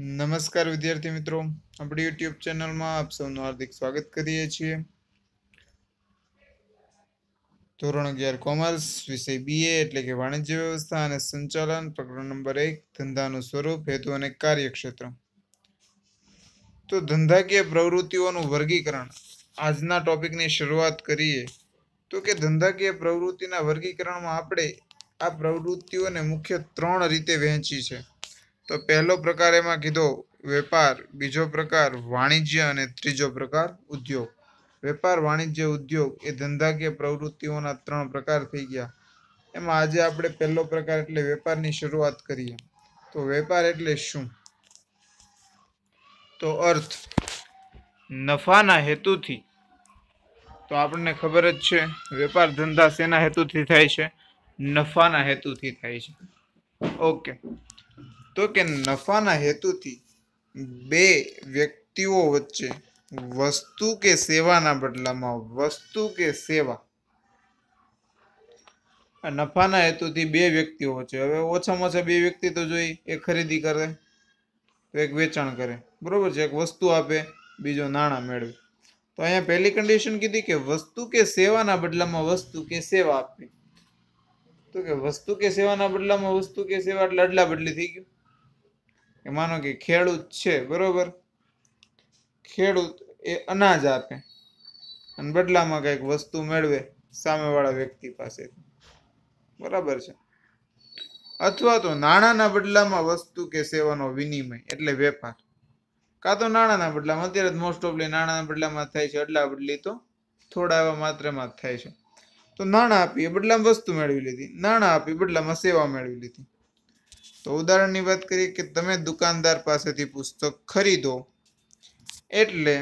નમસ્કાર વિદ્યાર્થી મિત્રો આપણી યુટ્યુબ ચેનલમાં આપ સૌનું હાર્દિક સ્વાગત કરીએ છીએ ધોરણ અગિયાર કોમર્સ વિષય બીએ એટલે કે વાણિજ્ય વ્યવસ્થા અને સંચાલન પ્રકરણ નંબર એક ધંધાનું સ્વરૂપ હેતુ અને કાર્યક્ષેત્ર તો ધંધાકીય પ્રવૃત્તિઓનું વર્ગીકરણ આજના ટોપિકની શરૂઆત કરીએ તો કે ધંધાકીય પ્રવૃત્તિના વર્ગીકરણમાં આપણે આ પ્રવૃત્તિઓને મુખ્ય ત્રણ રીતે વહેંચી છે તો પહેલો પ્રકાર એમાં કીધો વેપાર બીજો પ્રકાર વાણિજ્ય અને ત્રીજો પ્રકાર ઉદ્યોગ વેપાર વાણિજ્ય ઉદ્યોગ એ ધંધાકીય પ્રવૃત્તિઓના ત્રણ પ્રકાર થઈ ગયા એમાં આજે આપણે પહેલો પ્રકાર એટલે વેપારની શરૂઆત કરીએ તો વેપાર એટલે શું તો અર્થ નફાના હેતુથી તો આપણને ખબર જ છે વેપાર ધંધા શેના હેતુથી થાય છે નફાના હેતુથી થાય છે ઓકે તો કે નફાના હેતુથી બે વ્યક્તિઓ વચ્ચે વસ્તુ કે સેવાના બદલામાં વસ્તુ કે સેવા નફાના હેતુથી બે વ્યક્તિઓ વચ્ચે હવે ઓછામાં ઓછા બે વ્યક્તિ તો જોઈ એ ખરીદી કરે તો એક વેચાણ કરે બરોબર છે એક વસ્તુ આપે બીજો નાણાં મેળવે તો અહીંયા પહેલી કન્ડિશન કીધી કે વસ્તુ કે સેવાના બદલામાં વસ્તુ કે સેવા આપવી તો કે વસ્તુ કે સેવાના બદલામાં વસ્તુ કે સેવા એટલે અદલા બદલી થઈ ગયું એ માનો કે ખેડૂત છે બરોબર ખેડૂત એ અનાજ આપે અને બદલામાં કંઈક વસ્તુ મેળવે સામેવાળા વ્યક્તિ પાસે બરાબર છે અથવા તો નાણાંના બદલામાં વસ્તુ કે સેવાનો વિનિમય એટલે વેપાર કાં તો નાણાંના બદલામાં અત્યારે જ મોસ્ટ ઓફલી નાણાંના બદલામાં થાય છે અદલા બદલી તો થોડા એવા માત્રામાં જ થાય છે તો નાણાં આપીએ બદલામાં વસ્તુ મેળવી લીધી નાણાં આપી બદલામાં સેવા મેળવી લીધી તો ઉદાહરણની વાત કરીએ કે તમે દુકાનદાર પાસેથી પુસ્તક ખરીદો એટલે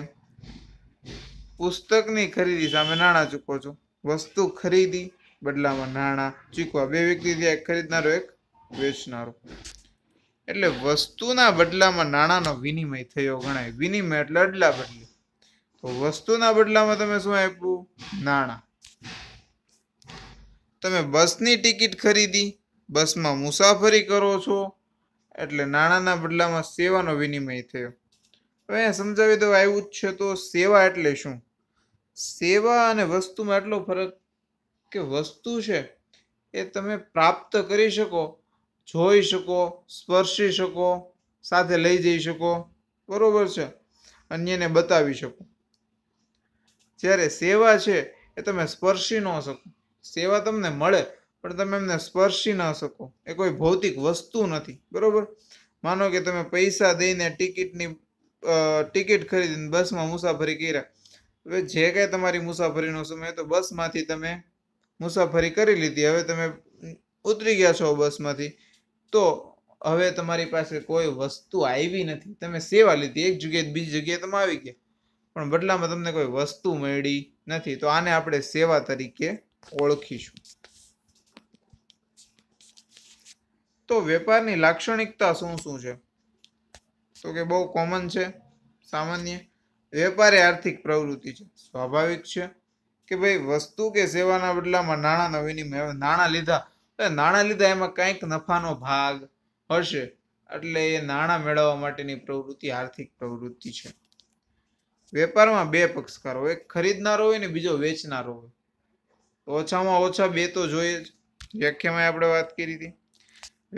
પુસ્તકની ખરીદી સામે નાણાં ચૂકો છો વસ્તુ ખરીદી બદલામાં નાણાં ચૂકવા બે વ્યક્તિ એક ખરીદનારો એક વેચનારો એટલે વસ્તુના બદલામાં નાણાંનો વિનિમય થયો ગણાય વિનિમય એટલે અદલા બદલી તો વસ્તુના બદલામાં તમે શું આપ્યું નાણાં તમે બસની ટિકિટ ખરીદી બસમાં મુસાફરી કરો છો એટલે નાણાંના બદલામાં સેવાનો વિનિમય થયો હવે અહીંયા સમજાવી દઉં આવ્યું જ છે તો સેવા એટલે શું સેવા અને વસ્તુમાં એટલો ફરક કે વસ્તુ છે એ તમે પ્રાપ્ત કરી શકો જોઈ શકો સ્પર્શી શકો સાથે લઈ જઈ શકો બરોબર છે અન્યને બતાવી શકો જ્યારે સેવા છે એ તમે સ્પર્શી ન શકો સેવા તમને મળે પણ તમે એમને સ્પર્શી ના શકો એ કોઈ ભૌતિક વસ્તુ નથી બરાબર માનો કે તમે પૈસા દઈને ટિકિટની ટિકિટ ખરીદીને બસમાં મુસાફરી કર્યા હવે જે કાંઈ તમારી મુસાફરીનો સમય તો બસમાંથી તમે મુસાફરી કરી લીધી હવે તમે ઉતરી ગયા છો બસમાંથી તો હવે તમારી પાસે કોઈ વસ્તુ આવી નથી તમે સેવા લીધી એક જગ્યાએ બીજી જગ્યાએ તમે આવી ગયા પણ બદલામાં તમને કોઈ વસ્તુ મળી નથી તો આને આપણે સેવા તરીકે ઓળખીશું તો વેપારની લાક્ષણિકતા શું શું છે તો કે બહુ કોમન છે સામાન્ય વેપાર એ આર્થિક પ્રવૃત્તિ છે સ્વાભાવિક છે કે ભાઈ વસ્તુ કે સેવાના બદલામાં નાણાંનો વિનિમય નાણાં લીધા નાણાં લીધા એમાં કંઈક નફાનો ભાગ હશે એટલે એ નાણાં મેળવવા માટેની પ્રવૃત્તિ આર્થિક પ્રવૃત્તિ છે વેપારમાં બે પક્ષકાર હોય એક ખરીદનારો હોય ને બીજો વેચનારો હોય ઓછામાં ઓછા બે તો જોઈએ જ વ્યાખ્યામાં આપણે વાત કરી હતી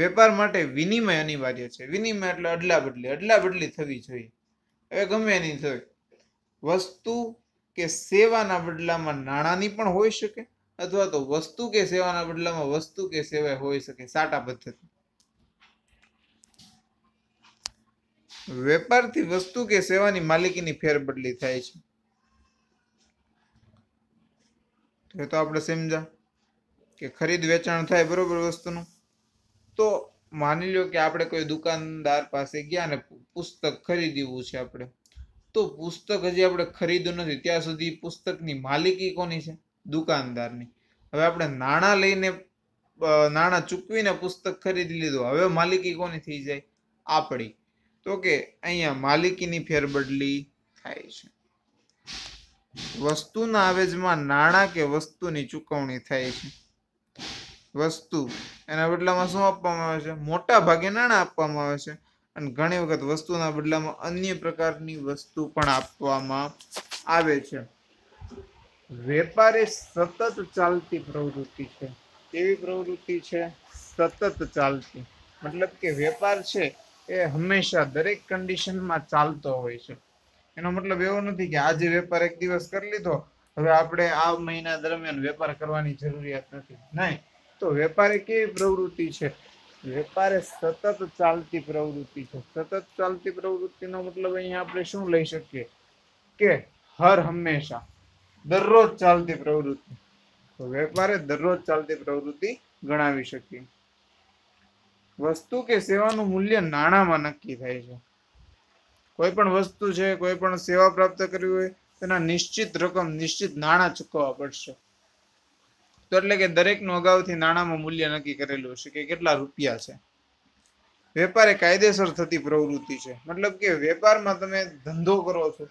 વેપાર માટે વિનિમય અનિવાર્ય છે વિનિમય એટલે અદલા બદલી અદલા બદલી થવી જોઈએ હવે ગમે એની થાય વસ્તુ કે સેવાના બદલામાં નાણાંની પણ હોઈ શકે અથવા તો વસ્તુ કે સેવાના બદલામાં વસ્તુ કે સેવા હોઈ શકે સાટા પદ્ધતિ વેપારથી વસ્તુ કે સેવાની માલિકીની ફેરબદલી થાય છે તો આપણે સમજા કે ખરીદ વેચાણ થાય બરોબર વસ્તુનું તો માની લો કે આપણે કોઈ દુકાનદાર પાસે ગયા ને પુસ્તક ખરીદવું છે આપણે તો પુસ્તક હજી આપણે ખરીદ્યું નથી ત્યાં સુધી પુસ્તકની માલિકી કોની છે દુકાનદારની હવે આપણે નાણાં લઈને નાણાં ચૂકવીને પુસ્તક ખરીદી લીધું હવે માલિકી કોની થઈ જાય આપણી તો કે અહીંયા માલિકીની ફેરબદલી થાય છે વસ્તુના આવેજમાં નાણાં કે વસ્તુની ચૂકવણી થાય છે વસ્તુ એના બદલામાં શું આપવામાં આવે છે મોટા ભાગે નાણાં આપવામાં આવે છે અને ઘણી વખત વસ્તુના બદલામાં અન્ય પ્રકારની વસ્તુ પણ આપવામાં આવે છે વેપાર એ સતત ચાલતી પ્રવૃત્તિ છે કેવી પ્રવૃત્તિ છે સતત ચાલતી મતલબ કે વેપાર છે એ હંમેશા દરેક કન્ડિશનમાં ચાલતો હોય છે એનો મતલબ એવો નથી કે આજે વેપાર એક દિવસ કરી લીધો હવે આપણે આ મહિના દરમિયાન વેપાર કરવાની જરૂરિયાત નથી નહીં તો વેપાર એ કેવી પ્રવૃત્તિ છે વેપાર એ સતત ચાલતી પ્રવૃત્તિ છે સતત ચાલતી પ્રવૃત્તિનો મતલબ અહીંયા આપણે શું લઈ શકીએ કે હર હંમેશા દરરોજ ચાલતી પ્રવૃત્તિ તો વેપાર દરરોજ ચાલતી પ્રવૃત્તિ ગણાવી શકીએ વસ્તુ કે સેવાનું મૂલ્ય નાણાંમાં નક્કી થાય છે કોઈ પણ વસ્તુ છે કોઈ પણ સેવા પ્રાપ્ત કરવી હોય તેના નિશ્ચિત રકમ નિશ્ચિત નાણાં ચૂકવવા પડશે તો એટલે કે દરેકનું અગાઉથી નાણાંમાં મૂલ્ય નક્કી કરેલું હશે કે કેટલા રૂપિયા છે વેપાર એ કાયદેસર થતી પ્રવૃત્તિ છે મતલબ કે વેપારમાં તમે ધંધો કરો છો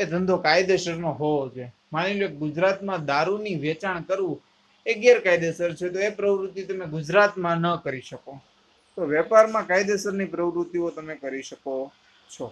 એ ધંધો કાયદેસરનો હોવો જોઈએ માની લો ગુજરાતમાં દારૂની વેચાણ કરવું એ ગેરકાયદેસર છે તો એ પ્રવૃત્તિ તમે ગુજરાતમાં ન કરી શકો તો વેપારમાં કાયદેસરની પ્રવૃત્તિઓ તમે કરી શકો છો